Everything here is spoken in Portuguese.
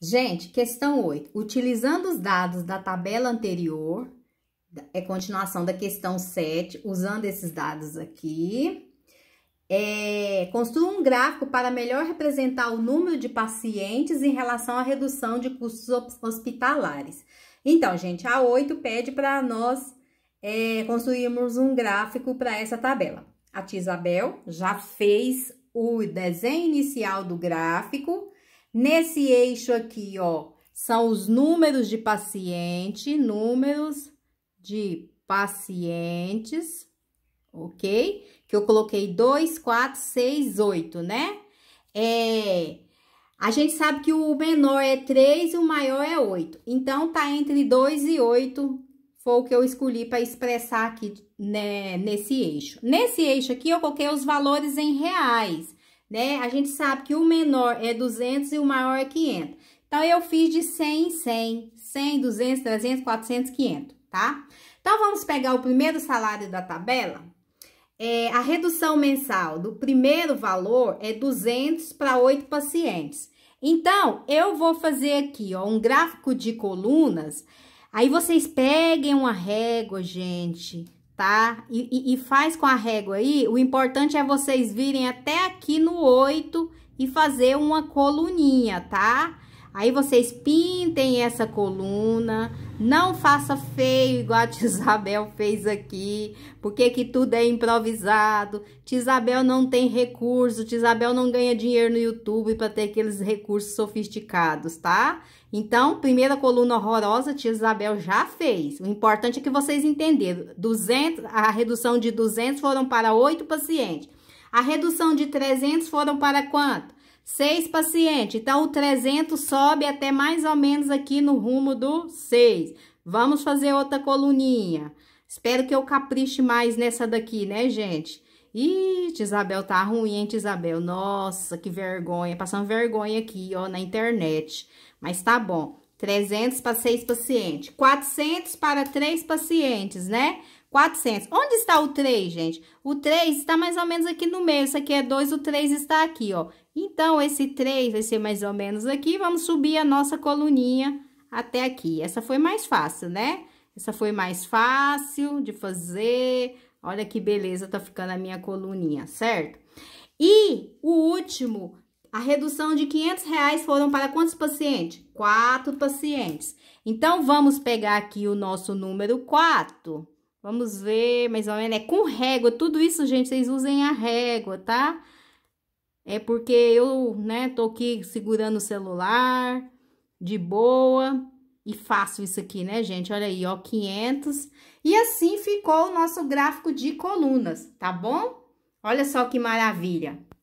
Gente, questão 8. Utilizando os dados da tabela anterior, é continuação da questão 7, usando esses dados aqui. É, construa um gráfico para melhor representar o número de pacientes em relação à redução de custos hospitalares. Então, gente, a 8 pede para nós é, construirmos um gráfico para essa tabela. A Tisabel já fez o desenho inicial do gráfico Nesse eixo aqui, ó, são os números de paciente, números de pacientes, ok? Que eu coloquei 2, 4, 6, 8, né? É, a gente sabe que o menor é 3 e o maior é 8. Então, tá entre 2 e 8, foi o que eu escolhi para expressar aqui né, nesse eixo. Nesse eixo aqui, eu coloquei os valores em reais né? A gente sabe que o menor é 200 e o maior é 500. Então, eu fiz de 100 em 100, 100, 200, 300, 400, 500, tá? Então, vamos pegar o primeiro salário da tabela. É, a redução mensal do primeiro valor é 200 para 8 pacientes. Então, eu vou fazer aqui, ó, um gráfico de colunas. Aí, vocês peguem uma régua, gente tá? E, e, e, faz com a régua aí, o importante é vocês virem até aqui no 8 e fazer uma coluninha, tá? Aí vocês pintem essa coluna, não faça feio igual a tia Isabel fez aqui, porque que tudo é improvisado. Tia Isabel não tem recurso, tia Isabel não ganha dinheiro no YouTube para ter aqueles recursos sofisticados, tá? Então, primeira coluna horrorosa, tia Isabel já fez. O importante é que vocês entenderam. 200, a redução de 200 foram para 8 pacientes. A redução de 300 foram para quanto? Seis pacientes. Então, o 300 sobe até mais ou menos aqui no rumo do 6. Vamos fazer outra coluninha. Espero que eu capriche mais nessa daqui, né, gente? Ih, Isabel tá ruim, hein, Isabel? Nossa, que vergonha. Passando vergonha aqui, ó, na internet. Mas tá bom. 300 para 6 pacientes. 400 para 3 pacientes, né? 400. Onde está o 3, gente? O 3 está mais ou menos aqui no meio. Isso aqui é 2, o 3 está aqui, ó. Então, esse 3 vai ser mais ou menos aqui. Vamos subir a nossa coluninha até aqui. Essa foi mais fácil, né? Essa foi mais fácil de fazer. Olha que beleza tá ficando a minha coluninha, certo? E o último, a redução de 500 reais foram para quantos pacientes? Quatro pacientes. Então, vamos pegar aqui o nosso número 4 Vamos ver, mais ou menos, é com régua. Tudo isso, gente, vocês usem a régua, tá? É porque eu, né, tô aqui segurando o celular, de boa, e faço isso aqui, né, gente? Olha aí, ó, 500. E assim ficou o nosso gráfico de colunas, tá bom? Olha só que maravilha.